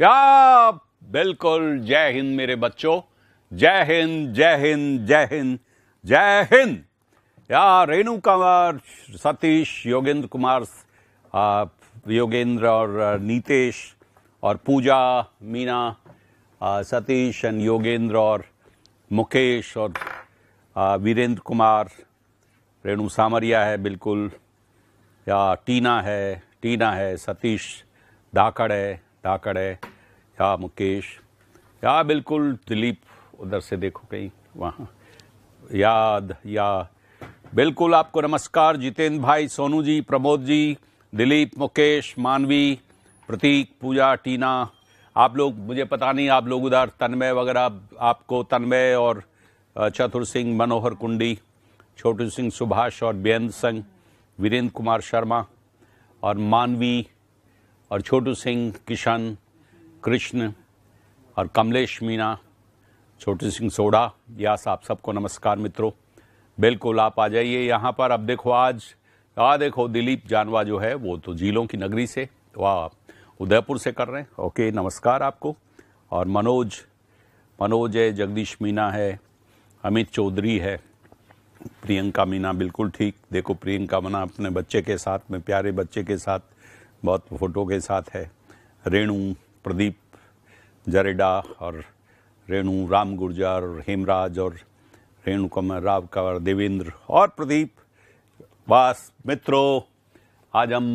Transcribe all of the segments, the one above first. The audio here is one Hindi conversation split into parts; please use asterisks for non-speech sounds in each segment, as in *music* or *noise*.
या बिल्कुल जय हिंद मेरे बच्चों जय हिंद जय हिंद जय हिंद जय हिंद या रेणु कंवर सतीश योगेंद्र कुमार योगेंद्र और नीतेश और पूजा मीना सतीश एंड योगेंद्र और मुकेश और वीरेंद्र कुमार रेणु सामरिया है बिल्कुल या टीना है टीना है सतीश धाकड़ है है या मुकेश या बिल्कुल दिलीप उधर से देखो कहीं वहाँ याद या बिल्कुल आपको नमस्कार जितेंद्र भाई सोनू जी प्रमोद जी दिलीप मुकेश मानवी प्रतीक पूजा टीना आप लोग मुझे पता नहीं आप लोग उधर तन्मय वगैरह आपको तन्मय और चतुर सिंह मनोहर कुंडी छोटू सिंह सुभाष और बेंद्र सिंह वीरेंद्र कुमार शर्मा और मानवी और छोटू सिंह किशन कृष्ण और कमलेश मीना छोटू सिंह सोडा या आप सबको नमस्कार मित्रों बिल्कुल आप आ जाइए यहाँ पर अब देखो आज आ देखो दिलीप जानवा जो है वो तो झीलों की नगरी से वाह उदयपुर से कर रहे हैं ओके नमस्कार आपको और मनोज मनोज है जगदीश मीना है अमित चौधरी है प्रियंका मीना बिल्कुल ठीक देखो प्रियंका मना अपने बच्चे के साथ में प्यारे बच्चे के साथ बहुत फ़ोटो के साथ है रेणु प्रदीप जरेडा और रेणु राम गुर्जर और हेमराज और रेणु कमर राव कंवर देवेंद्र और प्रदीप वास मित्रों आज हम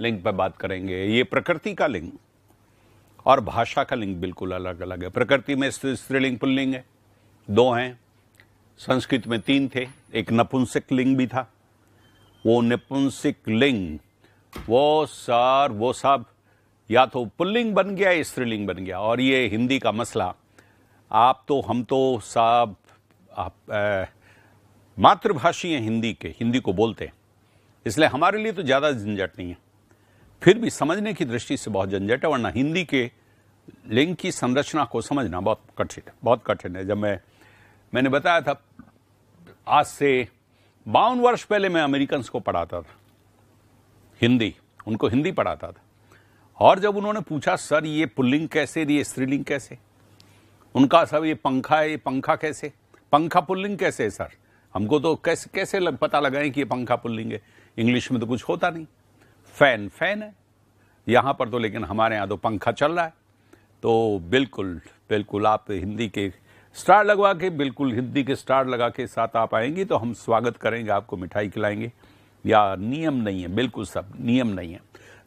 लिंग पर बात करेंगे ये प्रकृति का लिंग और भाषा का लिंग बिल्कुल अलग अलग है प्रकृति में स्त्रीलिंग पुल्लिंग है दो हैं संस्कृत में तीन थे एक नपुंसक लिंग भी था वो नपुंसक लिंग वो सर वो सब या तो पुल्लिंग बन गया या स्त्रीलिंग बन गया और ये हिंदी का मसला आप तो हम तो सब आप मातृभाषी हैं हिंदी के हिंदी को बोलते हैं इसलिए हमारे लिए तो ज़्यादा झंझट नहीं है फिर भी समझने की दृष्टि से बहुत झंझट है वरना हिंदी के लिंग की संरचना को समझना बहुत कठिन है बहुत कठिन है जब मैं मैंने बताया था आज से बावन वर्ष पहले मैं अमेरिकन को पढ़ाता था हिंदी उनको हिंदी पढ़ाता था और जब उन्होंने पूछा सर ये पुल्लिंग कैसे ये स्त्रीलिंग कैसे उनका सब ये पंखा है ये पंखा कैसे पंखा पुल्लिंग कैसे है सर हमको तो कैसे कैसे लग, पता लगाएं कि ये पंखा पुल्लिंग है इंग्लिश में तो कुछ होता नहीं फैन फैन है यहाँ पर तो लेकिन हमारे यहाँ तो पंखा चल रहा है तो बिल्कुल बिल्कुल आप हिंदी के स्टार लगवा के बिल्कुल हिंदी के स्टार लगा के साथ आप आएंगी तो हम स्वागत करेंगे आपको मिठाई खिलाएंगे या नियम नहीं है बिल्कुल सब नियम नहीं है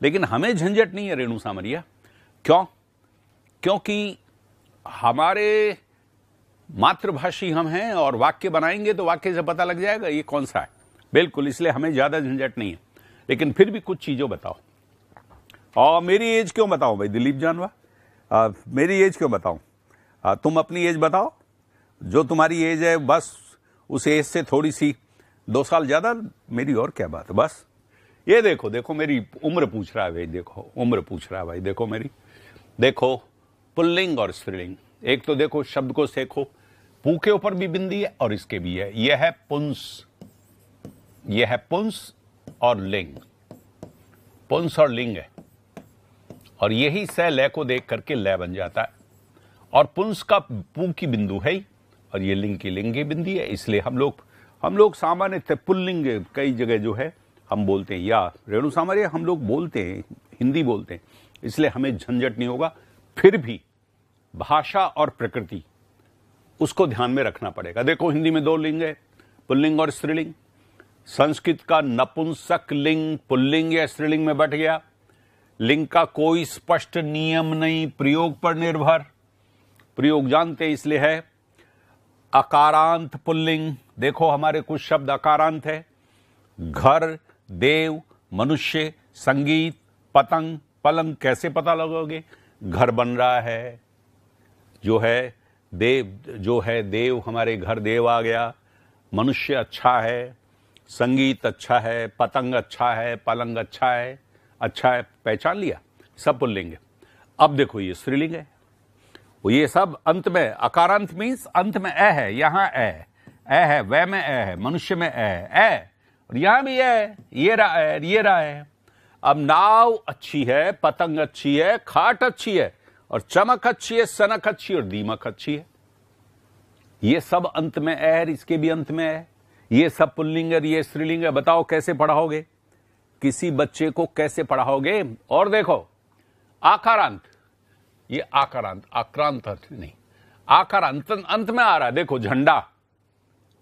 लेकिन हमें झंझट नहीं है रेणु सामरिया क्यों क्योंकि हमारे मातृभाषी हम हैं और वाक्य बनाएंगे तो वाक्य से पता लग जाएगा ये कौन सा है बिल्कुल इसलिए हमें ज़्यादा झंझट नहीं है लेकिन फिर भी कुछ चीज़ों बताओ और मेरी एज क्यों बताओ भाई दिलीप जानवा मेरी एज क्यों बताओ तुम अपनी एज बताओ जो तुम्हारी एज है बस उस एज से थोड़ी सी दो साल ज़्यादा मेरी और क्या बात बस ये देखो देखो मेरी उम्र पूछ रहा है भाई देखो उम्र पूछ रहा है भाई देखो मेरी देखो पुल्लिंग और स्त्रीलिंग एक तो देखो शब्द को सेखो पू के ऊपर भी बिंदी है और इसके भी है यह है पुंस यह है पुंस और लिंग पुंस और लिंग है और यही स लय को देख करके लय बन जाता है और पुंस का पू की बिंदु है ही और ये लिंग की लिंग की बिंदी है इसलिए हम लोग हम लोग सामान्यतः पुल्लिंग कई जगह जो है हम बोलते हैं या रेणु सामर्य हम लोग बोलते हैं हिंदी बोलते हैं इसलिए हमें झंझट नहीं होगा फिर भी भाषा और प्रकृति उसको ध्यान में रखना पड़ेगा देखो हिंदी में दो लिंग है पुल्लिंग और स्त्रीलिंग संस्कृत का नपुंसक लिंग पुल्लिंग या स्त्रीलिंग में बट गया लिंग का कोई स्पष्ट नियम नहीं प्रयोग पर निर्भर प्रयोग जानते इसलिए है अकारांत पुल्लिंग देखो हमारे कुछ शब्द अकारांत है घर देव मनुष्य संगीत पतंग पलंग कैसे पता लगोगे घर बन रहा है जो है देव जो है देव हमारे घर देव आ गया मनुष्य अच्छा है संगीत अच्छा है पतंग अच्छा है पलंग अच्छा है अच्छा है पहचान लिया सब पुल्लिंग अब देखो ये स्त्रीलिंग है वो ये सब अंत में अकारांत मीन्स अंत में ए है यहां ए ए है वह में ए है मनुष्य में ए है ए और यहां भी ए ये रहा है ये रहा है अब नाव अच्छी है पतंग अच्छी है खाट अच्छी है और चमक अच्छी है सनक अच्छी और दीमक अच्छी है ये सब अंत में एर इसके भी अंत में है ये सब पुल्लिंग ये स्त्रीलिंग बताओ कैसे पढ़ाओगे किसी बच्चे को कैसे पढ़ाओगे और देखो आकारांत ये आकारांत आक्रांत अर्थ नहीं आकार अंत अंत में आ रहा है देखो झंडा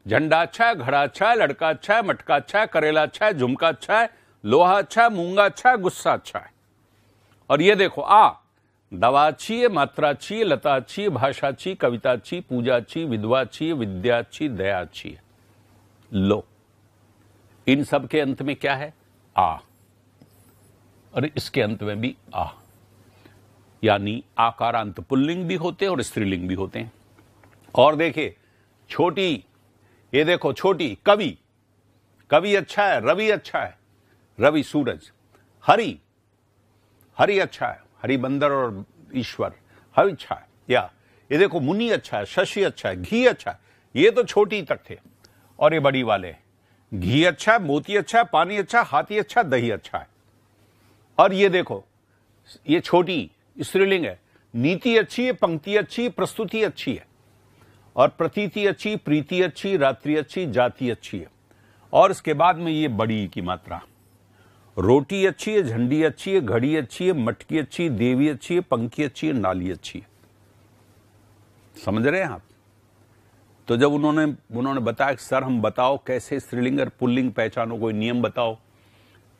झंडा अच्छा घड़ा छह अच्छा लड़का अच्छा मटका अच्छा करेला अच्छा झुमका अच्छा लोहा अच्छा मूंगा छह अच्छा गुस्सा छह अच्छा है और ये देखो आ दवा छी मात्रा छी लता छी भाषा छी कविता छी पूजा छी विधवा छी विद्या छी दया छी लो इन सब के अंत में क्या है आ और इसके अंत में भी आ यानी आकारांत पुल्लिंग भी होते हैं और स्त्रीलिंग भी होते हैं और देखिए छोटी ये देखो छोटी कवि कवि अच्छा है रवि अच्छा है रवि सूरज हरि हरि अच्छा है हरि बंदर और ईश्वर हरि अच्छा है या ये देखो मुनि अच्छा है शशि अच्छा है घी अच्छा है ये तो छोटी तक थे और ये बड़ी वाले घी अच्छा है मोती अच्छा है पानी अच्छा हाथी अच्छा दही अच्छा है और ये देखो ये छोटी स्त्रीलिंग है नीति अच्छी है पंक्ति अच्छी प्रस्तुति अच्छी है और प्रतीति अच्छी प्रीति अच्छी रात्रि अच्छी जाति अच्छी है और इसके बाद में ये बड़ी की मात्रा रोटी अच्छी है झंडी अच्छी है घड़ी अच्छी है मटकी अच्छी है देवी अच्छी है पंखी अच्छी है नाली अच्छी है समझ रहे हैं आप तो जब उन्होंने उन्होंने बताया कि सर हम बताओ कैसे स्त्रीलिंग और पुल्लिंग पहचानो कोई नियम बताओ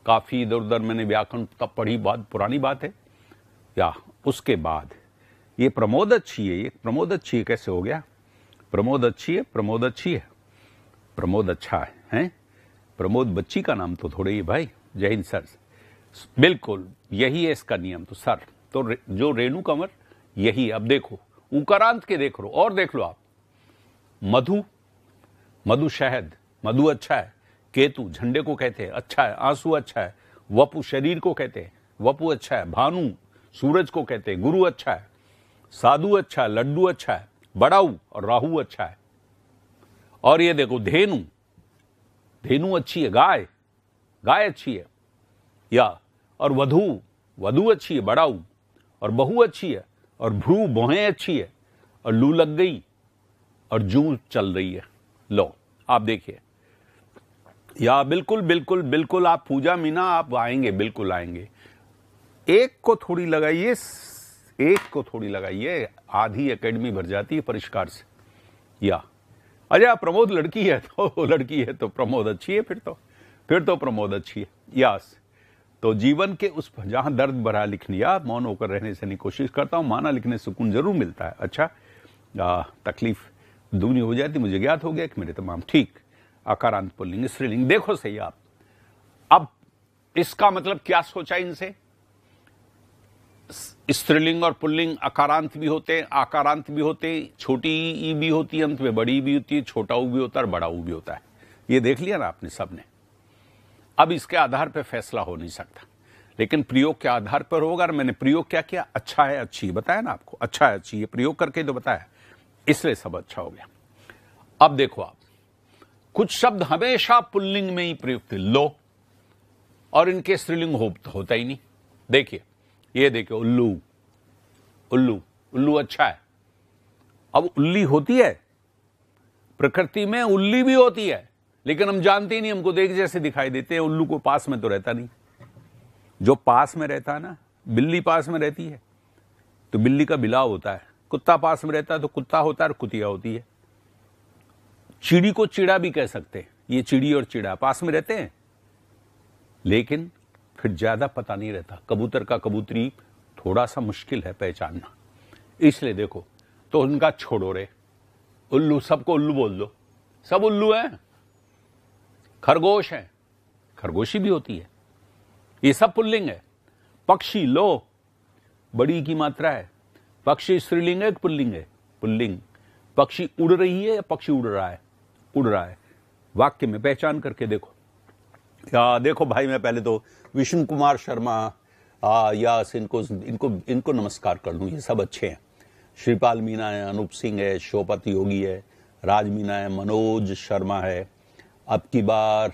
काफ़ी इधर उधर मैंने व्याकरण तब पढ़ी बात पुरानी बात है या उसके बाद ये प्रमोद अच्छी है ये प्रमोद अच्छी कैसे हो गया प्रमोद अच्छी है प्रमोद अच्छी है प्रमोद अच्छा है हैं प्रमोद बच्ची का नाम तो थोड़े ही भाई जय हिंद सर बिल्कुल यही है इसका नियम तो सर तो रे, जो रेणु कंवर यही अब देखो उकारांत के देख लो और देख लो आप मधु मधु शहद मधु अच्छा है केतु झंडे को कहते हैं अच्छा है आंसू अच्छा है वपु शरीर को कहते हैं वपु अच्छा है भानु सूरज को कहते हैं गुरु अच्छा है साधु अच्छा है लड्डू अच्छा है बड़ाऊ और राहु अच्छा है और ये देखो धेनु धेनु अच्छी है गाय गाय अच्छी है या और वधु वधु अच्छी है बड़ाऊ और बहु अच्छी है और भ्रू बोहें अच्छी है और लू लग गई और जू चल रही है लो आप देखिए या बिल्कुल बिल्कुल बिल्कुल आप पूजा मीना आप आएंगे बिल्कुल आएंगे एक को थोड़ी लगाइए एक को थोड़ी लगाइए आधी एकेडमी भर जाती है परिष्कार से या अरे प्रमोद लड़की है तो लड़की है तो प्रमोद अच्छी है फिर तो फिर तो प्रमोद अच्छी है यास तो जीवन के उस जहां दर्द भरा लिख लिया मौन होकर रहने से नहीं कोशिश करता हूं माना लिखने सुकून जरूर मिलता है अच्छा आ, तकलीफ दूनी हो जाती मुझे ज्ञात हो गया कि मेरे तमाम ठीक आकारांत पुलिंग स्त्रीलिंग देखो सही आप अब इसका मतलब क्या सोचा इनसे स्त्रीलिंग और पुल्लिंग आकारांत भी होते हैं आकारांत भी होते हैं छोटी ई भी होती है अंत में बड़ी भी होती है छोटा ऊ भी होता है और बड़ा ऊ भी होता है ये देख लिया ना आपने सबने अब इसके आधार पर फैसला हो नहीं सकता लेकिन प्रयोग के आधार पर होगा और मैंने प्रयोग क्या किया अच्छा है अच्छी बताया ना आपको अच्छा है अच्छी ये प्रयोग करके तो बताया इसलिए सब अच्छा हो गया अब देखो आप कुछ शब्द हमेशा पुल्लिंग में ही प्रयुक्त लो और इनके स्त्रीलिंग होता ही नहीं देखिए ये देखे उल्लू उल्लू उल्लू अच्छा है अब उल्ली होती है प्रकृति में उल्ली भी होती है लेकिन हम जानते ही नहीं हमको देख जैसे दिखाई देते हैं उल्लू को पास में तो रहता नहीं जो पास में रहता है ना बिल्ली पास में रहती है तो बिल्ली का बिलाव होता है कुत्ता पास में रहता है तो कुत्ता होता है और कुतिया होती है चिड़ी को चिड़ा भी कह सकते हैं ये चिड़ी और चिड़ा पास में रहते हैं लेकिन फिर ज्यादा पता नहीं रहता कबूतर का कबूतरी थोड़ा सा मुश्किल है पहचानना इसलिए देखो तो उनका छोड़ो रे उल्लू सबको उल्लू बोल दो सब उल्लू हैं खरगोश हैं खरगोशी भी होती है ये सब पुल्लिंग है पक्षी लो बड़ी की मात्रा है पक्षी स्त्रीलिंग है पुल्लिंग है पुल्लिंग पक्षी उड़ रही है या पक्षी उड़ रहा है उड़ रहा है वाक्य में पहचान करके देखो या देखो भाई मैं पहले तो विष्णु कुमार शर्मा आ, या इनको इनको इनको नमस्कार कर लूँ ये सब अच्छे हैं श्रीपाल मीना है अनूप सिंह है शोपत योगी है राज मीना है मनोज शर्मा है अब की बार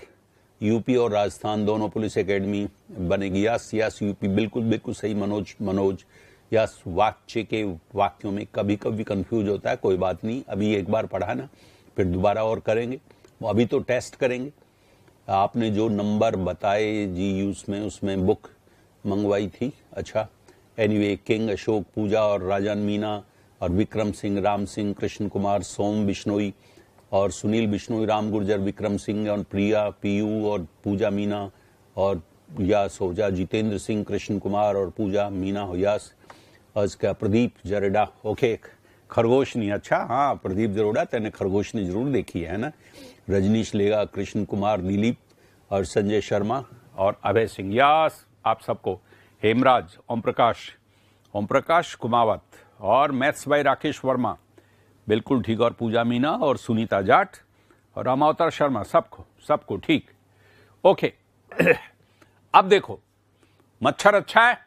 यूपी और राजस्थान दोनों पुलिस एकेडमी बनेगी या यास यूपी बिल्कुल बिल्कुल सही मनोज मनोज या वाक्य के वाक्यों में कभी कभी कंफ्यूज होता है कोई बात नहीं अभी एक बार पढ़ा ना फिर दोबारा और करेंगे अभी तो टेस्ट करेंगे आपने जो नंबर बताए जी यूस में उसमें बुक मंगवाई थी अच्छा anyway anyway, king Ashok Pooja और राजन मीना और विक्रम सिंह राम सिंह कृष्ण कुमार सोम बिश्नोई और सुनील बिश्नोई राम गुर्जर विक्रम सिंह और प्रिया पीयू और पूजा मीना और या सोजा जितेंद्र सिंह कृष्ण कुमार और पूजा मीना होयास और इसका प्रदीप जरेडा ओके खरगोशनी अच्छा हाँ प्रदीप जरोड़ा तेने खरगोशनी जरूर देखी है ना रजनीश लेगा कृष्ण कुमार दिलीप और संजय शर्मा और अभय सिंह यास आप सबको हेमराज ओम प्रकाश ओम प्रकाश कुमावत और मैथ्स भाई राकेश वर्मा बिल्कुल ठीक और पूजा मीना और सुनीता जाट और रामावतार शर्मा सबको सबको ठीक ओके *clears throat* अब देखो मच्छर अच्छा है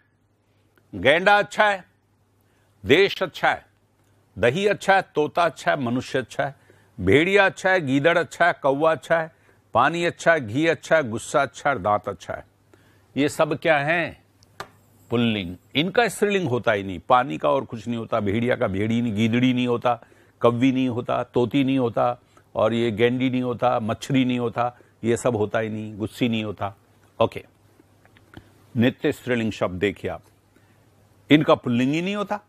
गेंडा अच्छा है देश अच्छा है दही अच्छा है तोता अच्छा है मनुष्य अच्छा है भेड़िया अच्छा है गीदड़ अच्छा है कौवा अच्छा है पानी अच्छा है घी अच्छा है गुस्सा अच्छा है दांत अच्छा है ये सब क्या है पुल्लिंग इनका स्त्रीलिंग होता ही नहीं पानी का और कुछ नहीं होता भेड़िया का भेड़ी नहीं गीदड़ी नहीं होता कव्वी नहीं होता तोती नहीं होता और ये गेंडी नहीं होता मच्छरी नहीं होता ये सब होता ही नहीं गुस्सी नहीं होता ओके नित्य स्त्रीलिंग शब्द देखिए आप इनका पुल्लिंग ही नहीं होता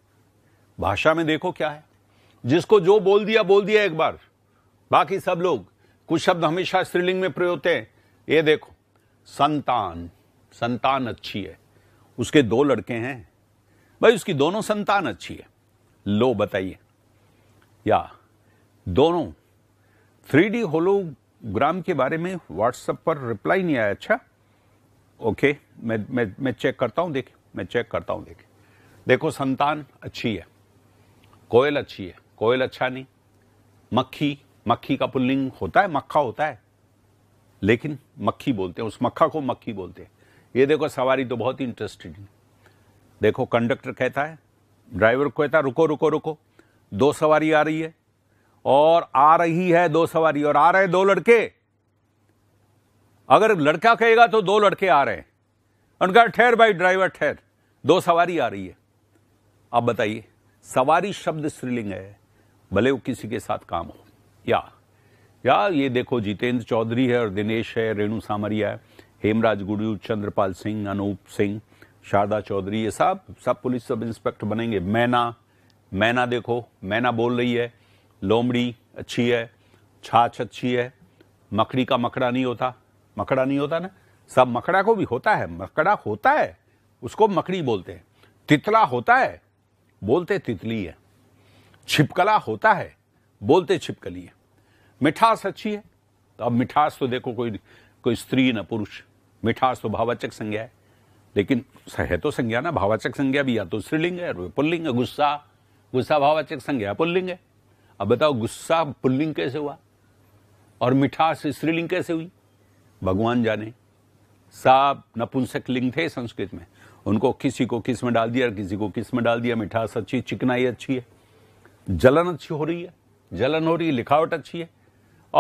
भाषा में देखो क्या है जिसको जो बोल दिया बोल दिया एक बार बाकी सब लोग कुछ शब्द हमेशा स्त्रीलिंग में प्रयोग होते हैं ये देखो संतान संतान अच्छी है उसके दो लड़के हैं भाई उसकी दोनों संतान अच्छी है लो बताइए या दोनों थ्री डी होलोग्राम के बारे में व्हाट्सएप पर रिप्लाई नहीं आया अच्छा ओके मैं मैं मैं चेक करता हूँ देखे मैं चेक करता हूँ देखे देखो संतान अच्छी है कोयल अच्छी है कोयल अच्छा नहीं मक्खी मक्खी का पुल्लिंग होता है मक्खा होता है लेकिन मक्खी बोलते हैं उस मक्खा को मक्खी बोलते हैं ये देखो सवारी तो बहुत ही इंटरेस्टेड देखो कंडक्टर कहता है ड्राइवर को कहता है रुको रुको रुको दो सवारी आ रही है और आ रही है दो सवारी और आ रहे हैं दो लड़के अगर लड़का कहेगा तो दो लड़के आ रहे हैं उनका ठहर भाई ड्राइवर ठहर दो सवारी आ रही है आप बताइए सवारी शब्द स्त्रीलिंग है भले वो किसी के साथ काम हो या या ये देखो जितेंद्र चौधरी है और दिनेश है रेणु सामरिया है हेमराज गुडू चंद्रपाल सिंह अनूप सिंह शारदा चौधरी ये सब सब पुलिस सब इंस्पेक्टर बनेंगे मैना मैना देखो मैना बोल रही है लोमड़ी अच्छी है छाछ अच्छी है मकड़ी का मकड़ा नहीं होता मकड़ा नहीं होता ना सब मकड़ा को भी होता है मकड़ा होता है उसको मकड़ी बोलते हैं तितला होता है बोलते तितली है छिपकला होता है बोलते छिपकली है मिठास अच्छी है तो अब मिठास तो देखो कोई कोई स्त्री ना पुरुष मिठास तो भावाचक संज्ञा है लेकिन है तो संज्ञा ना भावाचक संज्ञा भी या तो स्त्रीलिंग है पुल्लिंग है गुस्सा गुस्सा भावाचक संज्ञा पुल्लिंग है अब बताओ गुस्सा पुल्लिंग कैसे हुआ और मिठास स्त्रीलिंग कैसे हुई भगवान जाने साब नपुंसक लिंग थे संस्कृत में उनको किसी को किस में डाल दिया किसी को किस में डाल दिया मिठास अच्छी चिकनाई अच्छी है जलन अच्छी हो रही है जलन हो रही है लिखावट अच्छी है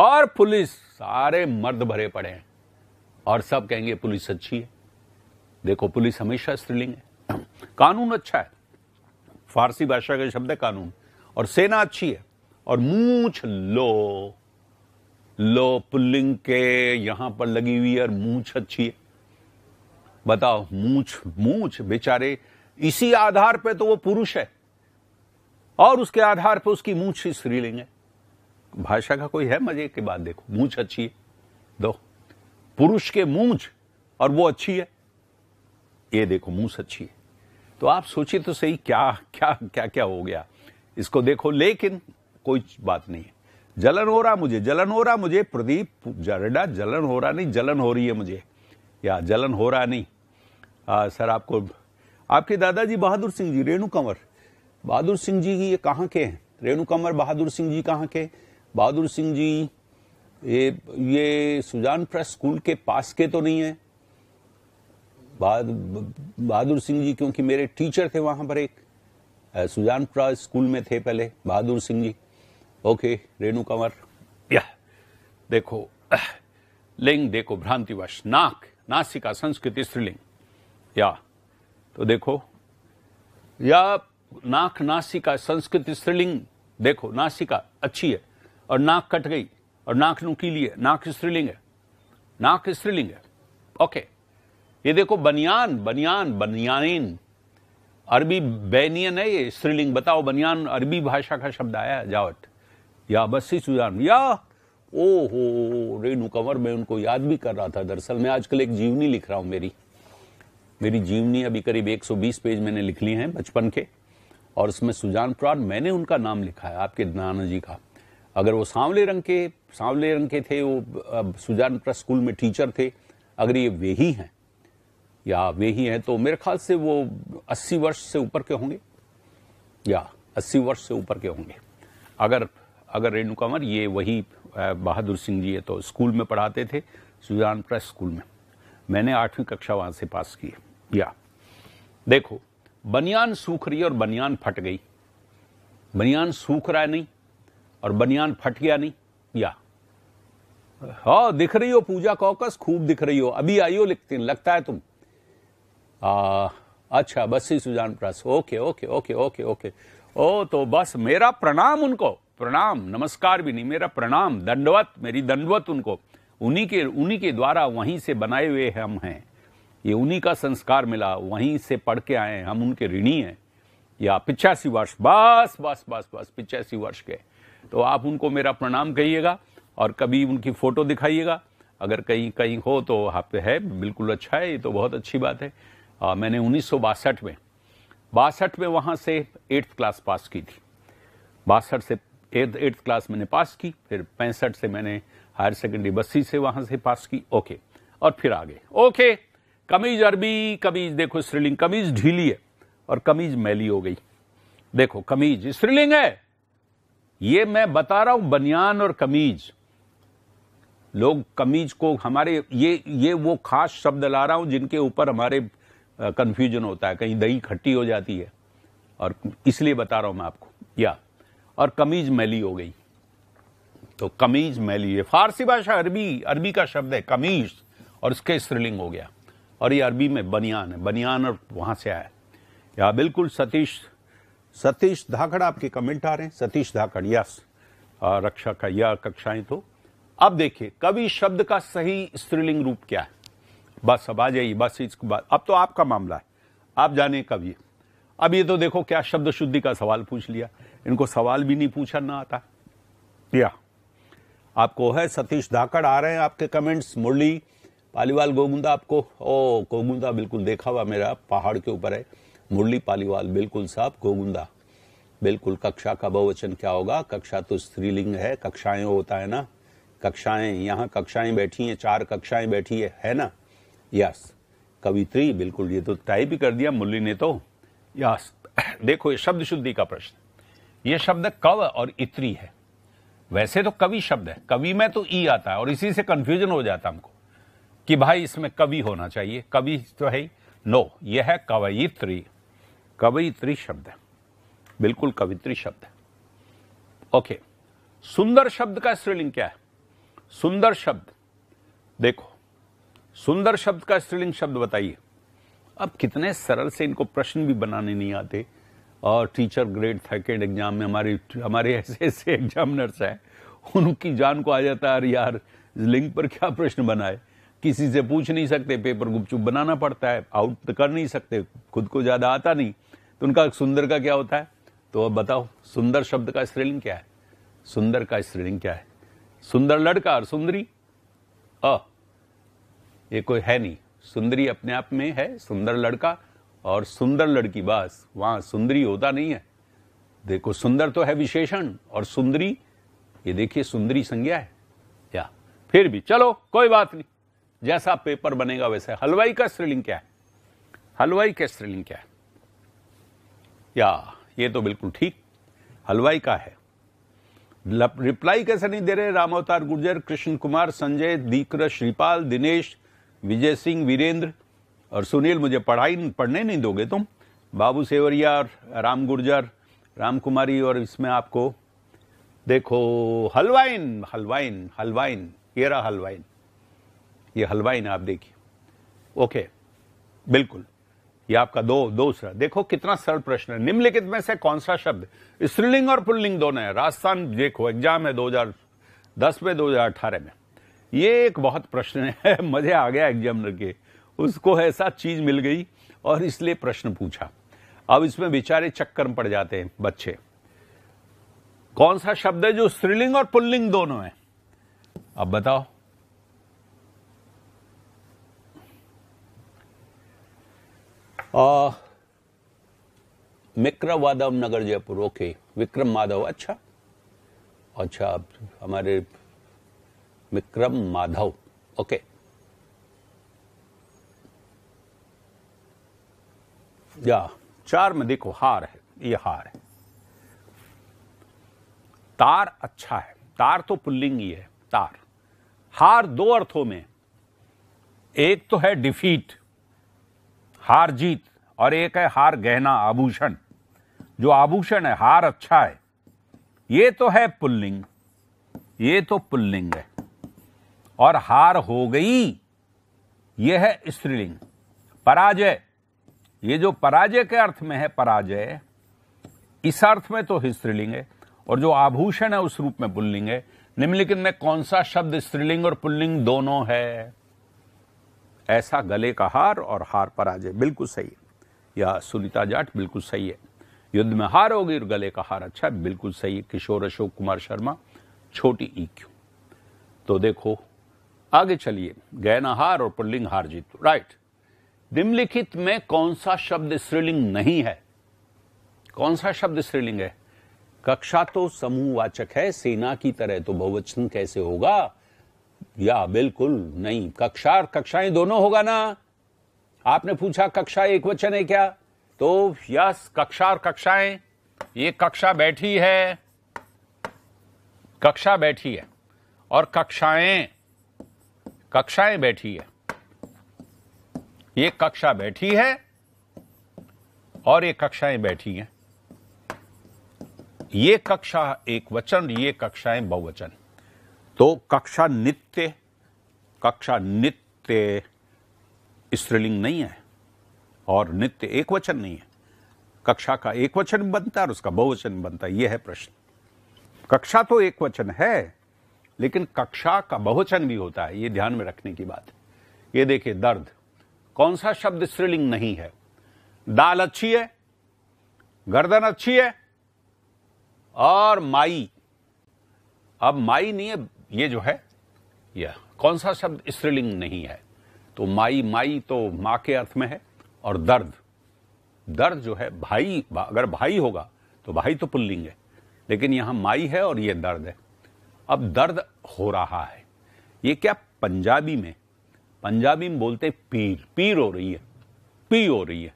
और पुलिस सारे मर्द भरे पड़े हैं और सब कहेंगे पुलिस अच्छी है देखो पुलिस हमेशा स्त्रीलिंग है कानून अच्छा है फारसी भाषा का शब्द है कानून और सेना अच्छी है और मूछ लो लो पुलिंग के यहां पर लगी हुई है और मूछ अच्छी है बताओ मूछ मूछ बेचारे इसी आधार पे तो वो पुरुष है और उसके आधार पे उसकी मूछ ही स्त्रीलिंग है भाषा का कोई है मजे के बाद देखो मूछ अच्छी है दो पुरुष के मूछ और वो अच्छी है ये देखो मूछ अच्छी है तो आप सोचिए तो सही क्या क्या क्या क्या हो गया इसको देखो लेकिन कोई बात नहीं है जलन हो रहा मुझे जलन हो रहा मुझे प्रदीप जरडा जलन हो रहा नहीं जलन हो रही है मुझे या जलन हो रहा नहीं आ, सर आपको आपके दादाजी बहादुर सिंह जी रेणु कंवर बहादुर सिंह जी ये कहाँ के हैं रेणु कंवर बहादुर सिंह जी कहाँ के बहादुर सिंह जी ये ये सुजानपुरा स्कूल के पास के तो नहीं है बहादुर सिंह जी क्योंकि मेरे टीचर थे वहां पर एक सुजानपुरा स्कूल में थे पहले बहादुर सिंह जी ओके रेणु कंवर या देखो लिंग देखो भ्रांतिवश नाक नासिका संस्कृत स्त्रीलिंग या तो देखो या नाक नासिका संस्कृत स्त्रीलिंग देखो नासिका अच्छी है और नाक कट गई और नाक नुकीली है नाक स्त्रीलिंग है नाक स्त्रीलिंग है ओके ये देखो बनियान बनियान बनियान अरबी बैनियन है ये स्त्रीलिंग बताओ बनियान अरबी भाषा का शब्द आया जावट या बस्सी सुजान या ओ हो रेणु कंवर मैं उनको याद भी कर रहा था दरअसल मैं आजकल एक जीवनी लिख रहा हूं मेरी मेरी जीवनी अभी करीब 120 पेज मैंने लिख ली हैं बचपन के और उसमें सुजान प्राण मैंने उनका नाम लिखा है आपके नाना जी का अगर वो सांवले रंग के सांवले रंग के थे वो सुजान प्राण स्कूल में टीचर थे अगर ये वे ही हैं या वे ही हैं तो मेरे ख्याल से वो अस्सी वर्ष से ऊपर के होंगे या अस्सी वर्ष से ऊपर के होंगे अगर अगर रेणु कंवर ये वही बहादुर सिंह जी है तो स्कूल में पढ़ाते थे सुजान प्रेस स्कूल में मैंने आठवीं कक्षा वहाँ से पास की है या देखो बनियान सूख रही और बनियान फट गई बनियान सूख रहा है नहीं और बनियान फट गया नहीं या हाँ दिख रही हो पूजा कौकस खूब दिख रही हो अभी आई हो लिखते लगता है तुम आ, अच्छा बस ही सुजान प्रस okay okay okay okay okay ओ तो बस मेरा प्रणाम उनको प्रणाम नमस्कार भी नहीं मेरा प्रणाम दंडवत मेरी दंडवत उनको उन्हीं के उन्हीं के द्वारा वहीं से बनाए हुए हम हैं ये उन्हीं का संस्कार मिला वहीं से पढ़ के आए हम उनके ऋणी हैं या पिचासी वर्ष बस बस बस बस पिचासी वर्ष के तो आप उनको मेरा प्रणाम कहिएगा और कभी उनकी फ़ोटो दिखाइएगा अगर कहीं कहीं हो तो आप है बिल्कुल अच्छा है ये तो बहुत अच्छी बात है आ, मैंने उन्नीस में बासठ में वहाँ से एट्थ क्लास पास की थी बासठ से एट्थ एट्थ क्लास मैंने पास की फिर पैंसठ से मैंने हायर सेकेंडरी बस्सी से वहाँ से पास की ओके और फिर आगे ओके कमीज अरबी कमीज देखो स्त्रीलिंग कमीज ढीली है और कमीज मैली हो गई देखो कमीज स्त्रीलिंग है ये मैं बता रहा हूं बनियान और कमीज लोग कमीज को हमारे ये ये वो खास शब्द ला रहा हूं जिनके ऊपर हमारे कंफ्यूजन होता है कहीं दही खट्टी हो जाती है और इसलिए बता रहा हूं मैं आपको या और कमीज मैली हो गई तो कमीज मैली है फारसी भाषा अरबी अरबी का शब्द है कमीज और उसके स्त्रीलिंग हो गया और ये अरबी में बनियान है बनियान और वहाँ से आया या बिल्कुल सतीश सतीश धाकड़ आपके कमेंट आ रहे हैं सतीश धाकड़ यस रक्षा का या कक्षाएं तो अब देखिए कवि शब्द का सही स्त्रीलिंग रूप क्या है बस अब आ जाइए बस इसके बाद अब तो आपका मामला है आप जाने कवि अब ये तो देखो क्या शब्द शुद्धि का सवाल पूछ लिया इनको सवाल भी नहीं पूछा ना आता या आपको है सतीश धाकड़ आ रहे हैं आपके कमेंट्स मुरली पालीवाल गोगुंदा आपको ओ गोगुंदा बिल्कुल देखा हुआ मेरा पहाड़ के ऊपर है मुरली पालीवाल बिल्कुल साहब गोगुंदा बिल्कुल कक्षा का बहुवचन क्या होगा कक्षा तो स्त्रीलिंग है कक्षाएं होता है ना कक्षाएं यहाँ कक्षाएं बैठी हैं चार कक्षाएं बैठी है है ना यस कवित्री बिल्कुल ये तो टाइप ही कर दिया मुरली ने तो यस देखो ये शब्द शुद्धि का प्रश्न ये शब्द कव और इत्री है वैसे तो कवि शब्द है कवि में तो ई आता है और इसी से कंफ्यूजन हो जाता हमको कि भाई इसमें कवि होना चाहिए कवि तो है नो यह है कवयित्री कवयित्री शब्द है बिल्कुल कवित्री शब्द है ओके सुंदर शब्द का स्त्रीलिंग क्या है सुंदर शब्द देखो सुंदर शब्द का स्त्रीलिंग शब्द बताइए अब कितने सरल से इनको प्रश्न भी बनाने नहीं आते और टीचर ग्रेड थर्ड एग्जाम में हमारे हमारे ऐसे ऐसे एग्जामिनर्स हैं उनकी जान को आ जाता है यार लिंग पर क्या प्रश्न बनाए किसी से पूछ नहीं सकते पेपर गुपचुप बनाना पड़ता है आउट तो कर नहीं सकते खुद को ज़्यादा आता नहीं तो उनका सुंदर का क्या होता है तो अब बताओ सुंदर शब्द का स्त्रीलिंग क्या है सुंदर का स्त्रीलिंग क्या है सुंदर लड़का और सुंदरी अ ये कोई है नहीं सुंदरी अपने आप में है सुंदर लड़का और सुंदर लड़की बस वहां सुंदरी होता नहीं है देखो सुंदर तो है विशेषण और सुंदरी ये देखिए सुंदरी संज्ञा है या फिर भी चलो कोई बात नहीं जैसा पेपर बनेगा वैसा हलवाई का स्त्रीलिंग क्या है हलवाई का स्त्रीलिंग क्या है या ये तो बिल्कुल ठीक हलवाई का है रिप्लाई कैसे नहीं दे रहे राम अवतार गुर्जर कृष्ण कुमार संजय दीकर श्रीपाल दिनेश विजय सिंह वीरेंद्र और सुनील मुझे पढ़ाई पढ़ने नहीं दोगे तुम बाबू सेवरिया राम गुर्जर राम कुमारी और इसमें आपको देखो हलवाइन हलवाइन हलवाइन ये रहा हलवाइन ये हलवाई ना आप देखिए ओके बिल्कुल ये आपका दो दूसरा देखो कितना सरल प्रश्न है निम्नलिखित में से कौन सा शब्द स्त्रीलिंग और पुल्लिंग दोनों है राजस्थान देखो एग्जाम है 2010 में 2018 में ये एक बहुत प्रश्न है *laughs* मजे आ गया एग्जामिनर के उसको ऐसा चीज मिल गई और इसलिए प्रश्न पूछा अब इसमें बेचारे चक्कर में पड़ जाते हैं बच्चे कौन सा शब्द है जो स्त्रीलिंग और पुल्लिंग दोनों है अब बताओ विक्रम माधव नगर जयपुर ओके विक्रम माधव अच्छा अच्छा हमारे विक्रम माधव ओके या चार में देखो हार है ये हार है तार अच्छा है तार तो पुल्लिंगी है तार हार दो अर्थों में एक तो है डिफीट हार जीत और एक है हार गहना आभूषण जो आभूषण है हार अच्छा है ये तो है पुल्लिंग ये तो पुल्लिंग है और हार हो गई यह है स्त्रीलिंग पराजय ये जो पराजय के अर्थ में है पराजय इस अर्थ में तो स्त्रीलिंग है और जो आभूषण है उस रूप में पुल्लिंग है निम्नलिखित में कौन सा शब्द स्त्रीलिंग और पुल्लिंग दोनों है ऐसा गले का हार और हार पर बिल्कुल सही है या सुनीता जाट बिल्कुल सही है युद्ध में हार होगी और गले का हार अच्छा बिल्कुल सही है किशोर अशोक कुमार शर्मा छोटी ई क्यू तो देखो आगे चलिए गहना हार और पुल्लिंग हार जीत राइट निम्नलिखित में कौन सा शब्द स्त्रीलिंग नहीं है कौन सा शब्द स्त्रीलिंग है कक्षा तो समूहवाचक है सेना की तरह तो बहुवचन कैसे होगा या बिल्कुल नहीं कक्षा और कक्षाएं दोनों होगा ना आपने पूछा कक्षा एक वचन है क्या तो यस कक्षा और कक्षाएं ये कक्षा बैठी है कक्षा बैठी है और कक्षाएं कक्षाएं बैठी है ये कक्षा बैठी है और ये कक्षाएं बैठी हैं ये कक्षा एक वचन ये कक्षाएं बहुवचन तो कक्षा नित्य कक्षा नित्य स्त्रीलिंग नहीं है और नित्य एक वचन नहीं है कक्षा का एक वचन बनता है और उसका बहुवचन बनता है यह है प्रश्न कक्षा तो एक वचन है लेकिन कक्षा का बहुवचन भी होता है यह ध्यान में रखने की बात है देखिए दर्द कौन सा शब्द स्त्रीलिंग नहीं है दाल अच्छी है गर्दन अच्छी है और माई अब माई नहीं है ये जो है यह कौन सा शब्द स्त्रीलिंग नहीं है तो माई माई तो माँ के अर्थ में है और दर्द दर्द जो है भाई अगर भाई होगा तो भाई तो पुल्लिंग है लेकिन यहां माई है और यह दर्द है अब दर्द हो रहा है यह क्या पंजाबी में पंजाबी में बोलते पीर पीर हो रही है पी हो रही है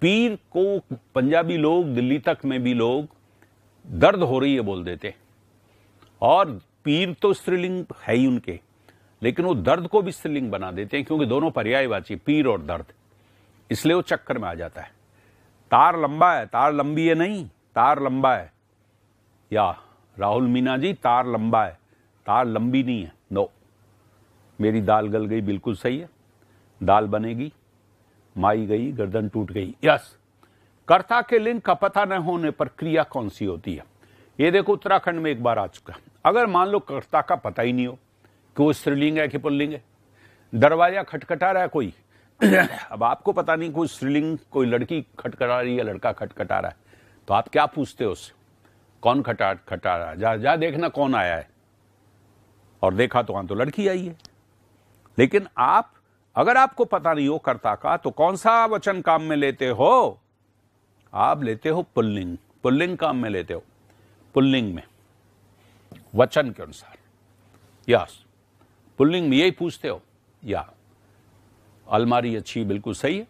पीर को पंजाबी लोग दिल्ली तक में भी लोग दर्द हो रही है बोल देते और पीर तो स्त्रीलिंग है ही उनके लेकिन वो दर्द को भी स्त्रीलिंग बना देते हैं क्योंकि दोनों पर्यायवाची पीर और दर्द इसलिए वो चक्कर में आ जाता है तार लंबा है तार लंबी है नहीं तार लंबा है या राहुल मीना जी तार लंबा है तार लंबी नहीं है नो मेरी दाल गल गई बिल्कुल सही है दाल बनेगी माई गई गर्दन टूट गई यस कर्ता के लिंग का पता न होने पर क्रिया कौन सी होती है ये देखो उत्तराखंड में एक बार आ चुका है अगर मान लो कर्ता का पता ही नहीं हो कि वो स्त्रीलिंग है कि पुल्लिंग है दरवाजा खटखटा रहा है कोई *clears throat* अब आपको पता नहीं कोई स्त्रीलिंग कोई लड़की खटखटा रही है लड़का खटखटा रहा है तो आप क्या पूछते हो उससे कौन खटा खटा रहा है जा जा देखना कौन आया है और देखा तो वहां तो लड़की आई है लेकिन आप अगर आपको पता नहीं हो कर्ता का तो कौन सा वचन काम में लेते हो आप लेते हो पुल्लिंग पुल्लिंग काम में लेते हो पुल्लिंग में वचन के अनुसार यस पुल्लिंग में यही पूछते हो या अलमारी अच्छी बिल्कुल सही है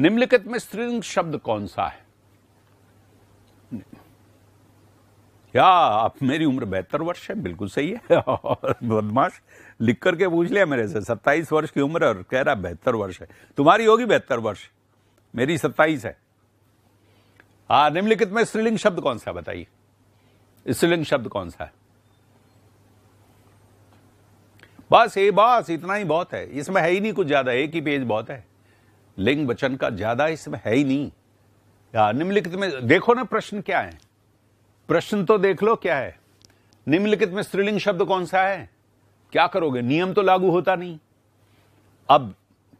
निम्नलिखित में स्त्रीलिंग शब्द कौन सा है या आप मेरी उम्र बेहतर वर्ष है बिल्कुल सही है *laughs* बदमाश लिख करके पूछ लिया मेरे से सत्ताईस वर्ष की उम्र और कह रहा बेहतर वर्ष है तुम्हारी होगी बेहतर वर्ष मेरी सत्ताईस है हाँ निम्नलिखित में स्त्रीलिंग शब्द कौन सा बताइए स्त्रीलिंग शब्द कौन सा है बस ये बस इतना ही बहुत है इसमें है ही नहीं कुछ ज्यादा एक ही पेज बहुत है लिंग वचन का ज्यादा इसमें है ही नहीं या निम्नलिखित में देखो ना प्रश्न क्या है प्रश्न तो देख लो क्या है निम्नलिखित में स्त्रीलिंग शब्द कौन सा है क्या करोगे नियम तो लागू होता नहीं अब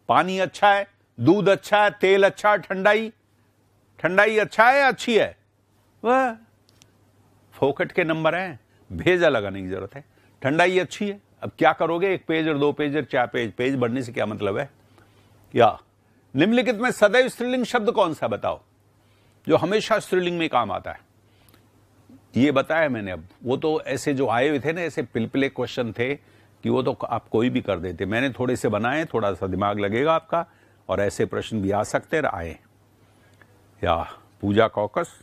पानी अच्छा है दूध अच्छा है तेल अच्छा है ठंडाई ठंडाई अच्छा है अच्छी है वह फोकट के नंबर हैं भेजा लगाने की जरूरत है ठंडाई अच्छी है अब क्या करोगे एक पेज और दो पेज और चार पेज पेज बढ़ने से क्या मतलब है या निम्नलिखित में सदैव स्त्रीलिंग शब्द कौन सा बताओ जो हमेशा स्त्रीलिंग में काम आता है ये बताया मैंने अब वो तो ऐसे जो आए हुए थे ना ऐसे पिलपिले क्वेश्चन थे कि वो तो आप कोई भी कर देते मैंने थोड़े से बनाए थोड़ा सा दिमाग लगेगा आपका और ऐसे प्रश्न भी आ सकते आए या पूजा कॉकस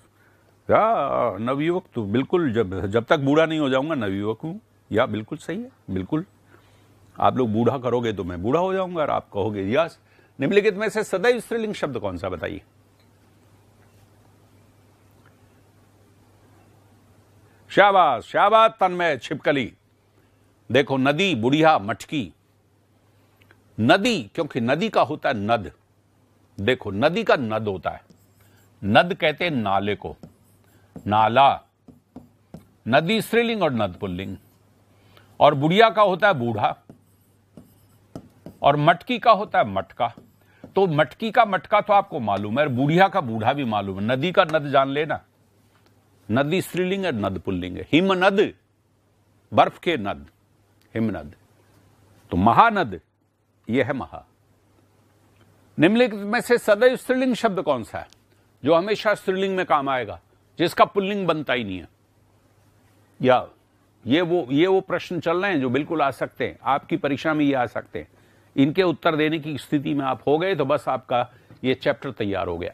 या नवयुवक तो बिल्कुल जब जब तक बूढ़ा नहीं हो जाऊंगा नवयुवक हूँ या बिल्कुल सही है बिल्कुल आप लोग बूढ़ा करोगे तो मैं बूढ़ा हो जाऊंगा और आप कहोगे यस निम्नलिखित में से सदैव स्त्रीलिंग शब्द कौन सा बताइए शाबाश शाबा तन्मय छिपकली देखो नदी बुढ़िया मटकी नदी क्योंकि नदी का होता है नद देखो नदी का नद होता है नद कहते हैं नाले को नाला नदी स्त्रीलिंग और नद पुल्लिंग और बुढ़िया का होता है बूढ़ा और मटकी का होता है मटका तो मटकी का मटका तो आपको मालूम है और का बूढ़ा भी मालूम है नदी का नद जान लेना नदी स्त्रीलिंग है नद पुल्लिंग है हिमनद बर्फ के नद हिमनद तो महानद यह है महा निम्नलिखित में से सदैव स्त्रीलिंग शब्द कौन सा है जो हमेशा स्त्रीलिंग में काम आएगा जिसका पुल्लिंग बनता ही नहीं है या ये वो ये वो प्रश्न चल रहे हैं जो बिल्कुल आ सकते हैं आपकी परीक्षा में ये आ सकते हैं इनके उत्तर देने की स्थिति में आप हो गए तो बस आपका ये चैप्टर तैयार हो गया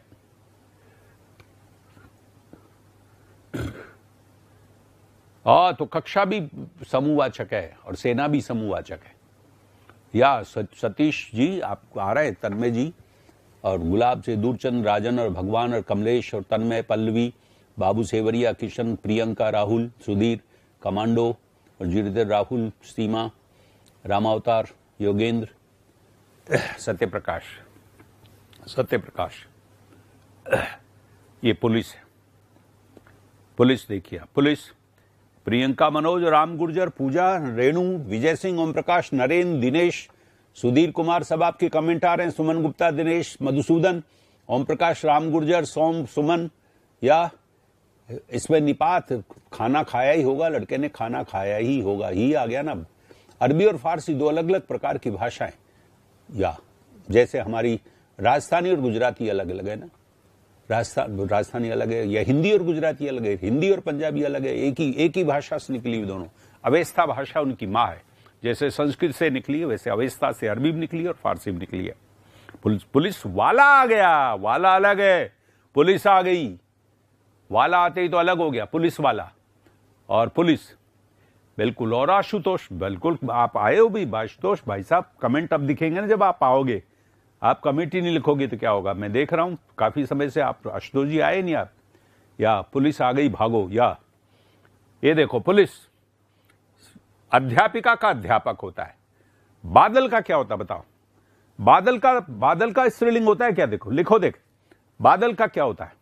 आ, हाँ, तो कक्षा भी समूहवाचक है और सेना भी समूहवाचक है या सतीश जी आप आ रहे हैं तन्मय जी और गुलाब से दूरचंद राजन और भगवान और कमलेश और तन्मय पल्लवी बाबू सेवरिया किशन प्रियंका राहुल सुधीर कमांडो और जीरोधर राहुल सीमा रामावतार योगेंद्र सत्य प्रकाश सत्य प्रकाश ये पुलिस है पुलिस देखिए पुलिस प्रियंका मनोज राम गुर्जर पूजा रेणु विजय सिंह ओम प्रकाश नरेंद्र दिनेश सुधीर कुमार सब आपके कमेंट आ रहे हैं सुमन गुप्ता दिनेश मधुसूदन ओम प्रकाश राम गुर्जर सोम सुमन या इसमें निपात खाना खाया ही होगा लड़के ने खाना खाया ही होगा ही आ गया ना अरबी और फारसी दो अलग अलग प्रकार की भाषाएं या जैसे हमारी राजस्थानी और गुजराती अलग अलग है ना राजस्थान राजस्थानी अलग है या हिंदी और गुजराती अलग है हिंदी और पंजाबी अलग है एक ही एक ही भाषा से निकली हुई दोनों अवेस्था भाषा उनकी माँ है जैसे संस्कृत से निकली है वैसे अवेस्था से अरबी भी निकली और फारसी भी निकली है पुलिस पुलिस वाला आ गया वाला अलग है पुलिस आ गई वाला आते ही तो अलग हो गया पुलिस वाला और पुलिस बिल्कुल और आशुतोष बिल्कुल आप आए हो भी आशुतोष भाई साहब कमेंट अब दिखेंगे ना जब आप आओगे आप कमेटी नहीं लिखोगे तो क्या होगा मैं देख रहा हूँ काफ़ी समय से आप आशुतोष जी आए नहीं आप या पुलिस आ गई भागो या ये देखो पुलिस अध्यापिका का अध्यापक होता है बादल का क्या होता बताओ बादल का बादल का स्त्रीलिंग होता है क्या देखो लिखो देख बादल का क्या होता है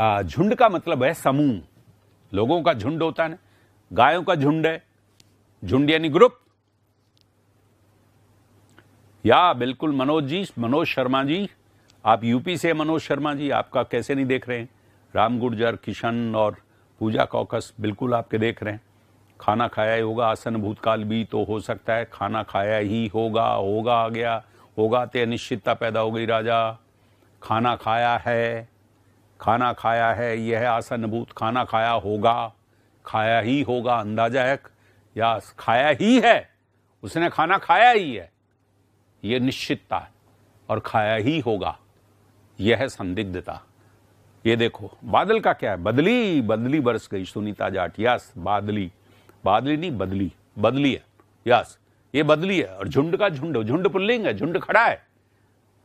झुंड का मतलब है समूह लोगों का झुंड होता है गायों का झुंड है झुंड यानी ग्रुप या बिल्कुल मनोज जी मनोज शर्मा जी आप यूपी से मनोज शर्मा जी आपका कैसे नहीं देख रहे हैं राम गुर्जर किशन और पूजा कौकस बिल्कुल आपके देख रहे हैं खाना खाया ही होगा आसन भूतकाल भी तो हो सकता है खाना खाया ही होगा होगा आ गया होगा तो अनिश्चितता पैदा हो गई राजा खाना खाया है खाना खाया है यह आसनभूत खाना खाया होगा खाया ही होगा अंदाजा है या खाया ही है उसने खाना खाया ही है यह निश्चितता है और खाया ही होगा यह है संदिग्धता ये देखो बादल का क्या है बदली बदली बरस गई सुनीता जाट यस बादली बादली नहीं बदली बदली है यस ये बदली है और झुंड का झुंड झुंड पुल्लिंग है झुंड खड़ा है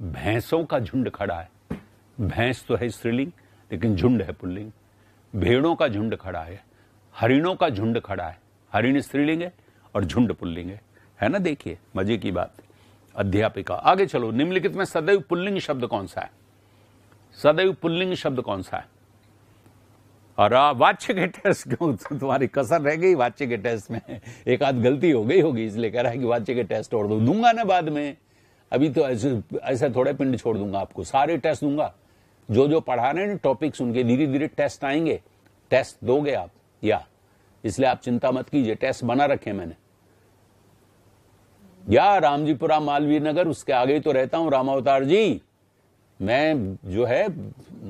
भैंसों का झुंड खड़ा है भैंस तो है स्त्रीलिंग लेकिन झुंड है पुल्लिंग भेड़ों का झुंड खड़ा है हरिणों का झुंड खड़ा है हरिण स्त्रीलिंग है और झुंड पुल्लिंग है है ना देखिए मजे की बात अध्यापिका आगे चलो निम्नलिखित में सदैव पुल्लिंग शब्द कौन सा है सदैव पुल्लिंग शब्द कौन सा है और वाच्य के टेस्ट क्यों तो तुम्हारी कसर रह गई वाच्य के टेस्ट में एक आध गलती हो गई होगी इसलिए कह रहा है कि वाच्य के टेस्ट और दो दूंगा ना बाद में अभी तो ऐसे ऐसा थोड़े पिंड छोड़ दूंगा आपको सारे टेस्ट दूंगा जो जो पढ़ा रहे हैं टॉपिक्स उनके धीरे धीरे टेस्ट आएंगे टेस्ट दोगे आप या इसलिए आप चिंता मत कीजिए टेस्ट बना रखे मैंने या रामजीपुरा मालवीय नगर उसके आगे तो रहता हूं रामावतार जी मैं जो है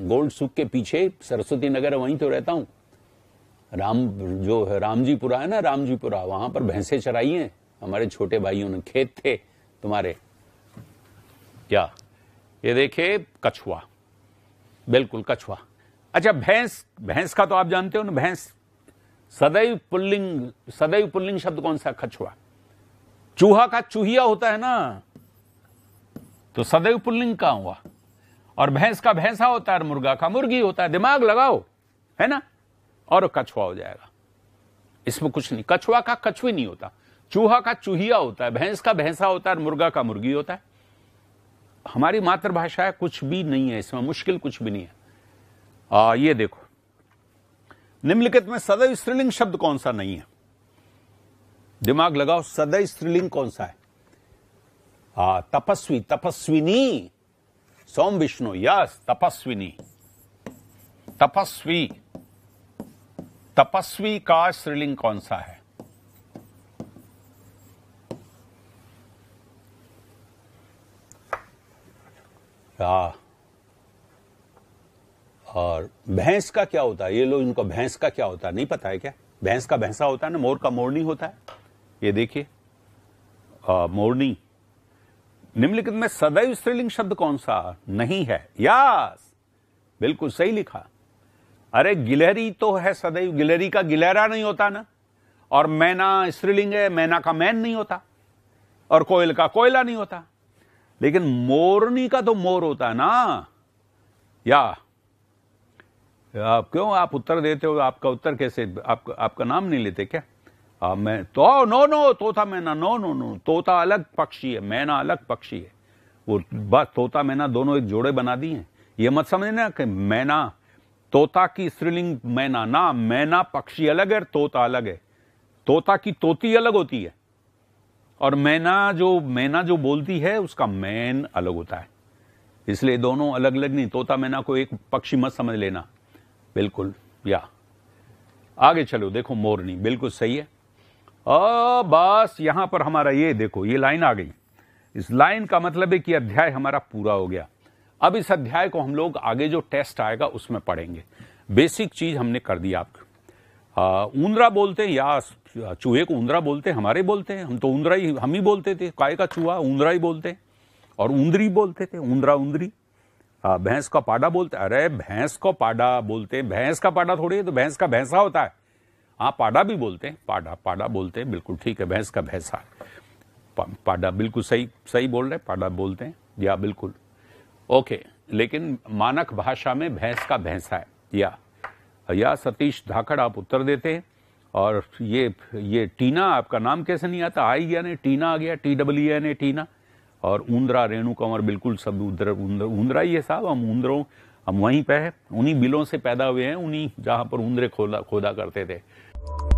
गोल्ड सुख के पीछे सरस्वती नगर वहीं तो रहता हूं राम जो है रामजीपुरा है ना रामजीपुरा वहां पर भैंसे चराई हैं हमारे छोटे भाइयों ने खेत थे तुम्हारे क्या ये देखे कछुआ बिल्कुल कछुआ अच्छा भैंस भैंस का तो आप जानते हो ना भैंस सदैव पुल्लिंग सदैव पुल्लिंग शब्द कौन सा कछुआ चूहा का चूहिया होता है ना तो सदैव पुल्लिंग का हुआ और भैंस का भैंसा होता है और मुर्गा का मुर्गी होता है दिमाग लगाओ है ना और कछुआ हो जाएगा इसमें कुछ नहीं कछुआ का कछुई नहीं होता चूहा का चूहिया होता है भैंस का भैंसा होता है और मुर्गा का मुर्गी होता है हमारी मातृभाषा है कुछ भी नहीं है इसमें मुश्किल कुछ भी नहीं है आ, ये देखो निम्नलिखित में सदैव स्त्रीलिंग शब्द कौन सा नहीं है दिमाग लगाओ सदैव स्त्रीलिंग कौन सा है आ, तपस्वी तपस्विनी सोम विष्णु यस तपस्विनी तपस्वी तपस्वी का स्त्रीलिंग कौन सा है आ, और भैंस का क्या होता है ये लोग इनको भैंस का क्या होता है नहीं पता है क्या भैंस का भैंसा होता है ना मोर का मोरनी होता है ये देखिए मोरनी निम्नलिखित में सदैव स्त्रीलिंग शब्द कौन सा नहीं है यास बिल्कुल सही लिखा अरे गिलहरी तो है सदैव गिलहरी का गिलहरा नहीं होता ना और मैना स्त्रीलिंग है मैना का मैन नहीं होता और कोयल का कोयला नहीं होता लेकिन मोरनी का तो मोर होता है ना या आप क्यों आप उत्तर देते हो आपका उत्तर कैसे आप, आपका नाम नहीं लेते क्या आ, मैं तो नो नो तोता मैना नो नो नो तोता अलग पक्षी है मैना अलग पक्षी है वो बस तोता मैना दोनों एक जोड़े बना दिए हैं ये मत समझना कि मैना तोता की स्त्रीलिंग मैना ना मैना पक्षी अलग है तोता अलग है तोता की तोती अलग होती है और मैना जो मैना जो बोलती है उसका मैन अलग होता है इसलिए दोनों अलग अलग नहीं तोता मैना को एक पक्षी मत समझ लेना बिल्कुल या आगे चलो देखो मोरनी बिल्कुल सही है बस यहां पर हमारा ये देखो ये लाइन आ गई इस लाइन का मतलब है कि अध्याय हमारा पूरा हो गया अब इस अध्याय को हम लोग आगे जो टेस्ट आएगा उसमें पढ़ेंगे बेसिक चीज हमने कर दी आपको ऊंदरा बोलते हैं या चूहे को ऊंदरा बोलते हैं हमारे बोलते हैं हम तो ऊंदरा ही हम ही बोलते थे काय का चूहा ऊंदरा ही बोलते हैं और ऊंदरी बोलते थे ऊंदरा ऊंदरी भैंस का पाडा बोलते अरे भैंस को पाडा बोलते हैं भैंस का पाडा थोड़ी है तो भैंस का भैंसा होता है हाँ पाडा भी बोलते हैं पाडा पाडा बोलते हैं बिल्कुल ठीक है भैंस का भैंसा पा, पाडा बिल्कुल सही सही बोल रहे पाडा बोलते हैं या बिल्कुल ओके लेकिन मानक भाषा में भैंस का भैंसा है या या सतीश धाकड़ आप उत्तर देते हैं और ये ये टीना आपका नाम कैसे नहीं आता आई गया ने टीना आ गया T W N A Tina और ऊंदरा रेणु कंवर बिल्कुल सब उधर ऊंदरा ही है साहब हम ऊंदरों हम वहीं पे हैं उन्हीं बिलों से पैदा हुए हैं उन्हीं जहाँ पर ऊंदरे खोदा खोदा करते थे